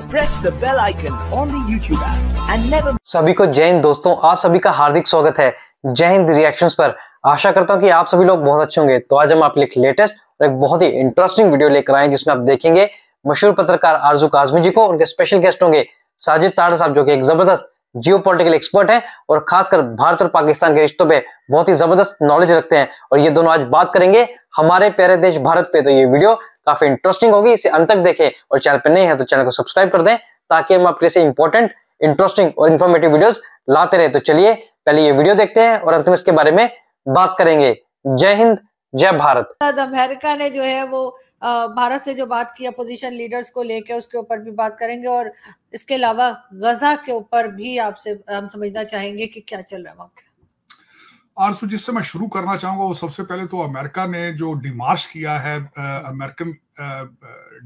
Press the bell icon on the YouTube and never सभी को जय हिंद दोस्तों आप सभी का हार्दिक स्वागत है जय हिंद रिएक्शंस पर आशा करता हूँ कि आप सभी लोग बहुत अच्छे होंगे तो आज हम आप लिख लेटेस्ट और एक बहुत ही इंटरेस्टिंग वीडियो लेकर आए जिसमें आप देखेंगे मशहूर पत्रकार आरजू काजमी जी को उनके स्पेशल गेस्ट होंगे साजिद तार साहब जो कि एक जबरदस्त जियो पोलिटिकल एक्सपर्ट हैं और खासकर भारत और पाकिस्तान के रिश्तों पे बहुत ही जबरदस्त नॉलेज रखते हैं और ये दोनों आज बात करेंगे हमारे प्यारे देश भारत पे तो ये वीडियो काफी इंटरेस्टिंग होगी इसे अंत तक देखें और चैनल पर नहीं है तो चैनल को सब्सक्राइब कर दें ताकि हम आपके इंपोर्टेंट इंपॉर्टेंट इंटरेस्टिंग और इन्फॉर्मेटिव वीडियो लाते रहे तो चलिए पहले ये वीडियो देखते हैं और अंत में इसके बारे में बात करेंगे जय हिंद जय भारत अमेरिका ने जो है वो भारत से जो बात की अपोजिशन लीडर्स को लेके उसके ऊपर भी बात करेंगे और इसके अलावा गजा के ऊपर भी आपसे हम समझना चाहेंगे कि क्या चल रहा है वहां आरसू तो जिससे मैं शुरू करना चाहूंगा वो सबसे पहले तो अमेरिका ने जो डिमार्श किया है अमेरिकन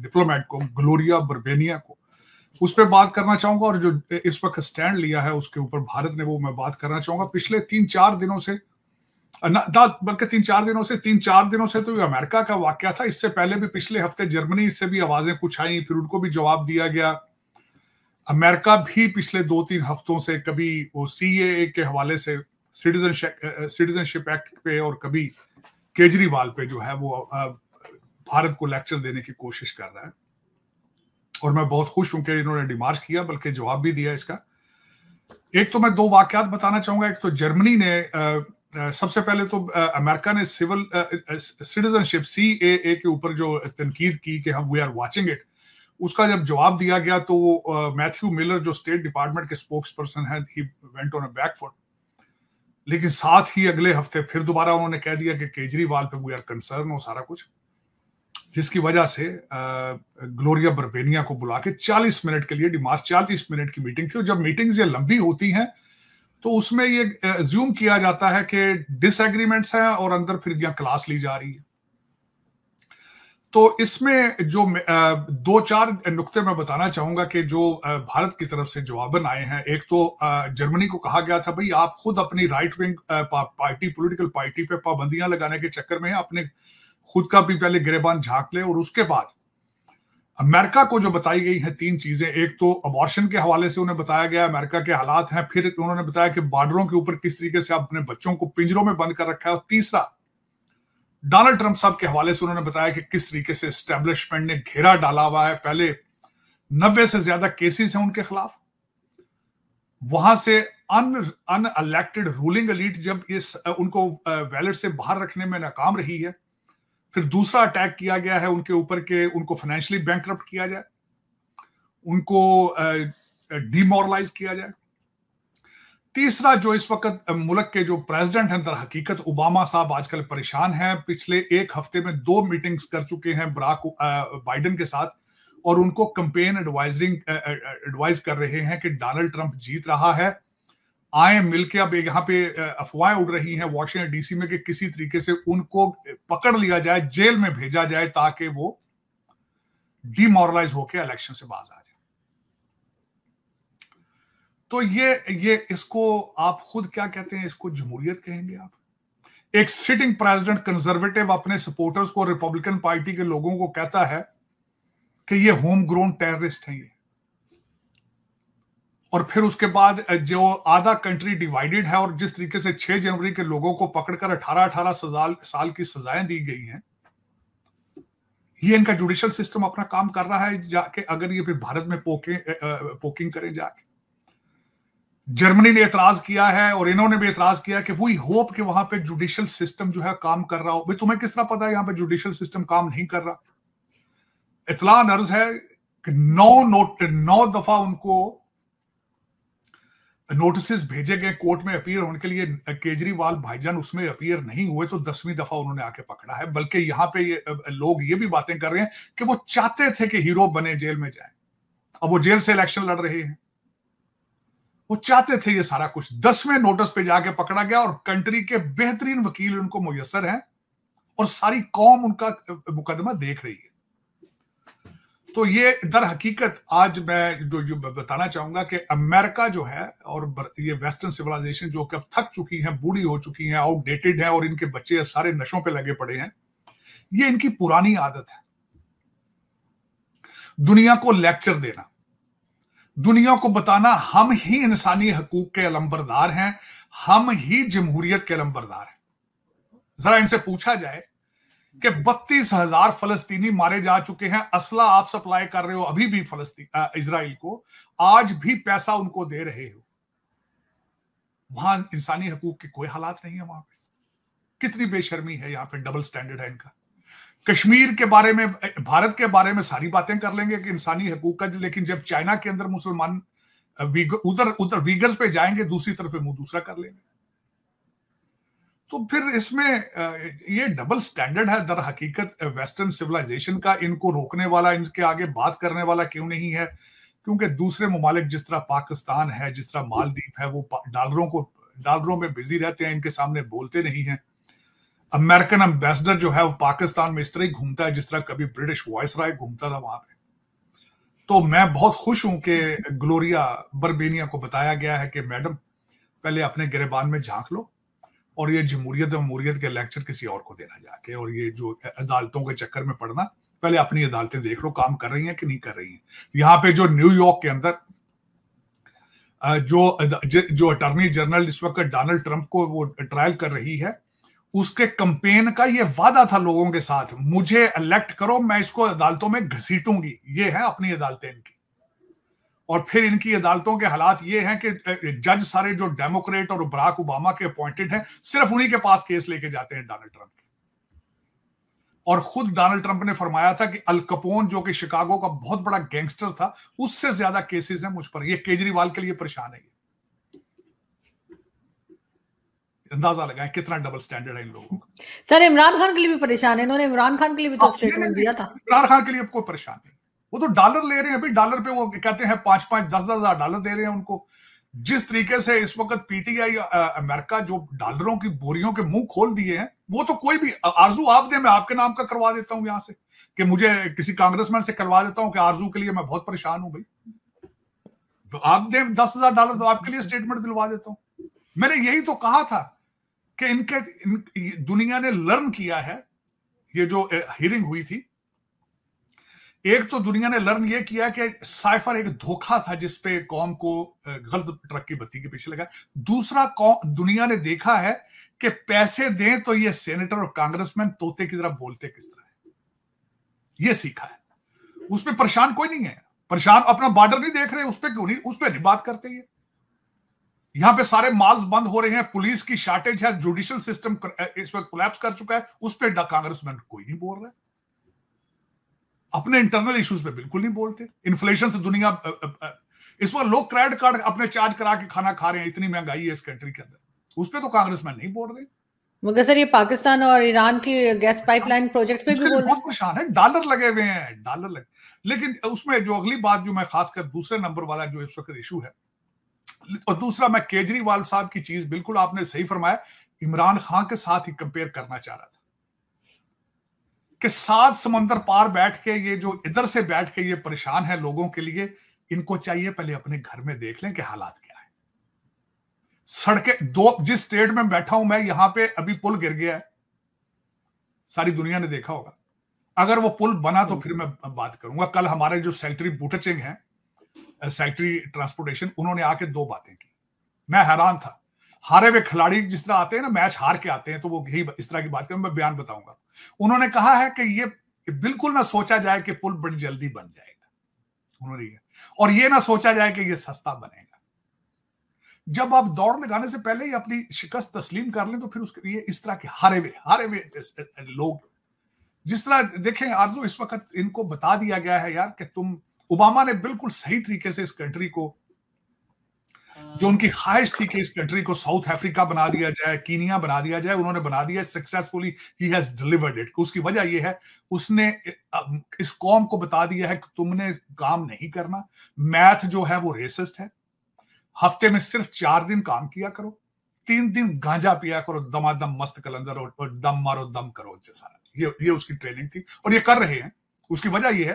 डिप्लोमेट को ग्लोरिया बर्बेनिया को उस पर बात करना चाहूंगा और जो इस वक्त स्टैंड लिया है उसके ऊपर भारत ने वो मैं बात करना चाहूंगा पिछले तीन चार दिनों से बल्कि तीन चार दिनों से तीन चार दिनों से तो ये अमेरिका का वाक्य था इससे पहले भी पिछले हफ्ते जर्मनी से भी आवाजें कुछ आई फिर उनको भी जवाब दिया गया अमेरिका भी पिछले दो तीन हफ्तों से कभी वो सी के हवाले से सिटीजनशिप एक्ट पे और कभी केजरीवाल पे जो है वो भारत को लेक्चर देने की कोशिश कर रहा है और मैं बहुत खुश हूं कि इन्होंने डिमार्च किया बल्कि जवाब भी दिया इसका एक तो मैं दो वाकयात बताना चाहूंगा एक तो जर्मनी ने सबसे पहले तो अमेरिका ने सिविल सिटीजनशिप सी ए ए के ऊपर जो तनकीद की कि हम वी आर वाचिंग इट उसका जब जवाब दिया गया तो वो मैथ्यू मिलर जो स्टेट डिपार्टमेंट के स्पोक्स पर्सन है he went on a back foot लेकिन साथ ही अगले हफ्ते फिर दोबारा उन्होंने कह दिया कि केजरीवाल पे वी आर कंसर्न हो सारा कुछ जिसकी वजह से ग्लोरिया बर्बेनिया को बुला के 40 मिनट के लिए डिमार्च 40 मिनट की मीटिंग थी और जब मीटिंग्स ये लंबी होती हैं तो उसमें ये ज्यूम किया जाता है कि डिसएग्रीमेंट्स हैं और अंदर फिर यह क्लास ली जा रही है तो इसमें जो दो चार नुक्ते मैं बताना चाहूंगा कि जो भारत की तरफ से जवाबन आए हैं एक तो जर्मनी को कहा गया था भाई आप खुद अपनी right wing party political party पे पाबंदियां लगाने के चक्कर में अपने खुद का भी पहले गिरेबान झांक ले और उसके बाद अमेरिका को जो बताई गई है तीन चीजें एक तो अबॉर्शन के हवाले से उन्हें बताया गया अमेरिका के हालात हैं फिर उन्होंने बताया कि बॉर्डरों के ऊपर किस तरीके से अपने बच्चों को पिंजरों में बंद कर रखा है और तीसरा डोनाल्ड ट्रंप साहब के हवाले से उन्होंने बताया कि किस तरीके से स्टैब्लिशमेंट ने घेरा डाला हुआ है पहले नब्बे से ज्यादा केसेस हैं उनके खिलाफ वहां से अन अनइलेक्टेड रूलिंग अलीट जब इस उनको वैलेट से बाहर रखने में नाकाम रही है फिर दूसरा अटैक किया गया है उनके ऊपर के उनको फाइनेंशियली बैंक किया जाए उनको डिमोरलाइज किया जाए तीसरा जो इस वक्त मुल्क के जो प्रेसिडेंट हैं दर हकीकत ओबामा साहब आजकल परेशान हैं पिछले एक हफ्ते में दो मीटिंग्स कर चुके हैं बराक बाइडन के साथ और उनको कंपेन एडवाइजरिंग एडवाइज कर रहे हैं कि डोनाल्ड ट्रंप जीत रहा है आए मिलके अब यहाँ पे अफवाहें उड़ रही है वॉशिंगटन डीसी में कि किसी तरीके से उनको पकड़ लिया जाए जेल में भेजा जाए ताकि वो डिमोरलाइज होकर इलेक्शन से बाज आ जाए तो ये ये इसको आप खुद क्या कहते हैं इसको जमहूरियत कहेंगे आप एक सिटिंग प्रेसिडेंट कंजर्वेटिव अपने सपोर्टर्स को रिपब्लिकन पार्टी के लोगों को कहता है कि ये होम ग्रोन टेररिस्ट हैं ये और फिर उसके बाद जो आधा कंट्री डिवाइडेड है और जिस तरीके से 6 जनवरी के लोगों को पकड़कर 18-18 साल साल की सजाएं दी गई हैं ये इनका जुडिशल सिस्टम अपना काम कर रहा है जाके अगर ये फिर भारत में पोके पोकिंग करें जाके जर्मनी ने एतराज किया है और इन्होंने भी एतराज किया कि वही होप कि वहां पे जुडिशियल सिस्टम जो है काम कर रहा हो भाई तुम्हें किस तरह पता है यहां पे जुडिशियल सिस्टम काम नहीं कर रहा इतला नर्ज है कि नौ नोट नौ दफा उनको नोटिस भेजे गए कोर्ट में अपीयर होने के लिए केजरीवाल भाईजान उसमें अपीयर नहीं हुए तो दसवीं दफा उन्होंने आके पकड़ा है बल्कि यहाँ पे ये लोग ये भी बातें कर रहे हैं कि वो चाहते थे कि हीरो बने जेल में जाए अब वो जेल से इलेक्शन लड़ रहे हैं वो चाहते थे ये सारा कुछ दसवें नोटिस पे जाके पकड़ा गया और कंट्री के बेहतरीन वकील उनको मुयसर हैं और सारी कौम उनका मुकदमा देख रही है तो ये दर हकीकत आज मैं जो जो बताना चाहूंगा कि अमेरिका जो है और ये वेस्टर्न सिविलाइजेशन जो कि अब थक चुकी है बूढ़ी हो चुकी है आउटडेटेड है और इनके बच्चे सारे नशों पे लगे पड़े हैं ये इनकी पुरानी आदत है दुनिया को लेक्चर देना दुनिया को बताना हम ही इंसानी हकूक के अलंबरदार हैं हम ही जमहूरियत के अलंबरदार हैं जरा इनसे पूछा जाए कि बत्तीस हजार फलस्तीनी मारे जा चुके हैं असला आप सप्लाई कर रहे हो अभी भी फलस्ती इसराइल को आज भी पैसा उनको दे रहे हो वहां इंसानी हकूक के कोई हालात नहीं है वहां पे कितनी बेशर्मी है यहाँ पे डबल स्टैंडर्ड है इनका कश्मीर के बारे में भारत के बारे में सारी बातें कर लेंगे कि इंसानी हकूक का लेकिन जब चाइना के अंदर मुसलमान उधर उधर वीगर्स पे जाएंगे दूसरी तरफ मुंह दूसरा कर लेंगे तो फिर इसमें ये डबल स्टैंडर्ड है दर हकीकत वेस्टर्न सिविलाइजेशन का इनको रोकने वाला इनके आगे बात करने वाला क्यों नहीं है क्योंकि दूसरे ममालिक जिस तरह पाकिस्तान है जिस तरह मालदीप है वो डॉलरों को डॉलरों में बिजी रहते हैं इनके सामने बोलते नहीं है अमेरिकन एम्बेसडर जो है वो पाकिस्तान में इस तरह ही घूमता है जिस तरह कभी ब्रिटिश वॉइस राय घूमता था वहां पे तो मैं बहुत खुश हूं कि ग्लोरिया बर्बेनिया को बताया गया है कि मैडम पहले अपने गिरबान में झांक लो और ये जमहूरियत जमहूरियत के लेक्चर किसी और को देना जाके और ये जो अदालतों के चक्कर में पड़ना पहले अपनी अदालतें देख लो काम कर रही हैं कि नहीं कर रही हैं यहाँ पे जो न्यूयॉर्क के अंदर जो जो अटॉर्नी जनरल इस वक्त डोनाल्ड ट्रंप को वो ट्रायल कर रही है उसके कंपेन का ये वादा था लोगों के साथ मुझे इलेक्ट करो मैं इसको अदालतों में घसीटूंगी ये है अपनी अदालतें इनकी और फिर इनकी अदालतों के हालात ये हैं कि जज सारे जो डेमोक्रेट और बराक ओबामा के अपॉइंटेड हैं सिर्फ उन्हीं के पास केस लेके जाते हैं डोनाल्ड ट्रंप के और खुद डोनाल्ड ट्रंप ने फरमाया था कि अलकपोन जो कि शिकागो का बहुत बड़ा गैंगस्टर था उससे ज्यादा केसेस हैं मुझ पर ये केजरीवाल के लिए परेशान है अंदाजा लगाए कितना डबल स्टैंडर्ड है इन लोगों का सर इमरान खान के लिए भी परेशान है इन्होंने इमरान खान के लिए भी तो स्टेटमेंट हाँ, दिया था इमरान खान के लिए कोई परेशान नहीं वो तो डॉलर ले रहे हैं अभी डॉलर पे वो कहते हैं पांच पांच दस दस हजार डॉलर दे रहे हैं उनको जिस तरीके से इस वक्त पीटीआई अमेरिका जो डॉलरों की बोरियों के मुंह खोल दिए हैं वो तो कोई भी आरजू आप दे मैं आपके नाम का करवा देता हूं यहां से कि मुझे किसी कांग्रेसमैन से करवा देता हूं कि आरजू के लिए मैं बहुत परेशान हूं भाई तो आप दे दस हजार डॉलर तो आपके लिए स्टेटमेंट दिलवा देता हूं मैंने यही तो कहा था कि इनके इन, दुनिया ने लर्न किया है ये जो हियरिंग हुई थी एक तो दुनिया ने लर्न ये किया कि साइफर एक धोखा था जिसपे कौम को गलत ट्रक की बत्ती के पीछे लगा दूसरा दुनिया ने देखा है कि पैसे दें तो ये सेनेटर और कांग्रेसमैन तोते की तरह बोलते किस तरह ये सीखा है उस पर परेशान कोई नहीं है परेशान अपना बॉर्डर नहीं देख रहे उस पर क्यों नहीं उस पर नहीं बात करते ये यहां पे सारे माल्स बंद हो रहे हैं पुलिस की शॉर्टेज है जुडिशियल सिस्टम इस वक्त कोलैप्स कर चुका है उस पर कांग्रेसमैन कोई नहीं बोल रहा है अपने इंटरनल इश्यूज पे बिल्कुल नहीं बोलते इन्फ्लेशन से दुनिया इस बार लोग क्रेडिट कार्ड अपने चार्ज करा के खाना खा रहे हैं इतनी महंगाई है इस कंट्री के अंदर उस पर तो कांग्रेस मैन नहीं बोल रहे मगर सर ये पाकिस्तान और ईरान की गैस पाइपलाइन प्रोजेक्ट पे भी बोल बहुत परेशान है डॉलर लगे हुए हैं डॉलर लगे लेकिन उसमें जो अगली बात जो मैं खासकर दूसरे नंबर वाला जो इस वक्त इशू है और दूसरा मैं केजरीवाल साहब की चीज बिल्कुल आपने सही फरमाया इमरान खान के साथ ही कंपेयर करना चाह रहा था कि सात समंदर पार बैठ के ये जो इधर से बैठ के ये परेशान है लोगों के लिए इनको चाहिए पहले अपने घर में देख लें कि हालात क्या है सड़कें दो जिस स्टेट में बैठा हूं मैं यहां पे अभी पुल गिर गया है सारी दुनिया ने देखा होगा अगर वो पुल बना तो हम्म। फिर मैं बात करूंगा कल हमारे जो सेक्रेटरी बुटचिंग है सेक्रेटरी ट्रांसपोर्टेशन उन्होंने आके दो बातें की मैं हैरान था हारे हुए खिलाड़ी जिस तरह आते हैं ना मैच हार के आते हैं तो वो यही इस तरह की बात करें मैं बयान बताऊंगा उन्होंने कहा है कि ये बिल्कुल ना सोचा जाए कि पुल बड़ी जल्दी बन जाएगा उन्होंने और ये ना सोचा जाए कि ये सस्ता बनेगा जब आप दौड़ लगाने से पहले ही अपनी शिकस्त तस्लीम कर लें तो फिर उसके ये इस तरह के हारे हुए हारे हुए लोग जिस तरह देखें आरजू इस वक्त इनको बता दिया गया है यार कि तुम ओबामा ने बिल्कुल सही तरीके से इस कंट्री को जो उनकी ख्वाहिश थी कि इस कंट्री को साउथ अफ्रीका बना दिया जाए कीनिया बना दिया जाए उन्होंने बना दिया successfully he has delivered it उसकी वजह यह है उसने इस कॉम को बता दिया है कि तुमने काम नहीं करना मैथ जो है वो रेसिस्ट है हफ्ते में सिर्फ चार दिन काम किया करो तीन दिन गांजा पिया करो दमा दम मस्त कलंदर और, और दम मारो दम करो जैसा ये ये उसकी ट्रेनिंग थी और ये कर रहे हैं उसकी वजह ये है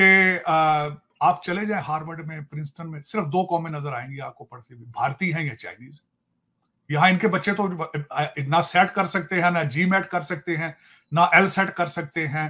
कि आप चले जाए हार्वर्ड में प्रिंसटन में सिर्फ दो कौमे नजर आएंगी आपको पढ़ते हुए भारतीय हैं या चाइनीज यहाँ इनके बच्चे तो ना सेट कर सकते हैं ना जी मेट कर सकते हैं ना एल सेट कर सकते हैं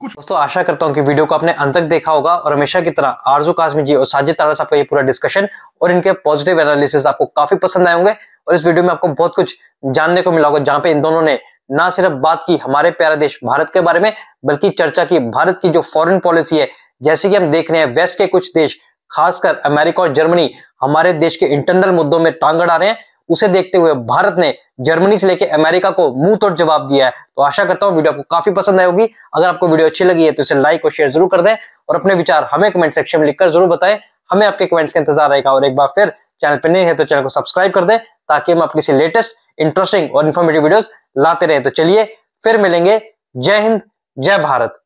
कुछ दोस्तों आशा करता हूँ कि वीडियो को आपने अंत तक देखा होगा और हमेशा की तरह आरजू काजमी जी और साजिद तारा साहब का ये पूरा डिस्कशन और इनके पॉजिटिव एनालिसिस आपको काफी पसंद आए होंगे और इस वीडियो में आपको बहुत कुछ जानने को मिला होगा जहाँ पे इन दोनों ने ना सिर्फ बात की हमारे प्यारे देश भारत के बारे में बल्कि चर्चा की भारत की जो फॉरेन पॉलिसी है जैसे कि हम देख रहे हैं वेस्ट के कुछ देश खासकर अमेरिका और जर्मनी हमारे देश के इंटरनल मुद्दों में टांगड़ आ रहे हैं उसे देखते हुए भारत ने जर्मनी से लेकर अमेरिका को मुंह तोड़ जवाब दिया है तो आशा करता हूं वीडियो आपको काफी पसंद आई होगी अगर आपको वीडियो अच्छी लगी है तो इसे लाइक और शेयर जरूर कर दें और अपने विचार हमें कमेंट सेक्शन में लिखकर जरूर बताएं हमें आपके कमेंट्स का इंतजार रहेगा और एक बार फिर चैनल पर नहीं है तो चैनल को सब्सक्राइब कर दें ताकि हम अपनी लेटेस्ट इंटरेस्टिंग और इन्फॉर्मेटिव वीडियोस लाते रहे तो चलिए फिर मिलेंगे जय हिंद जय भारत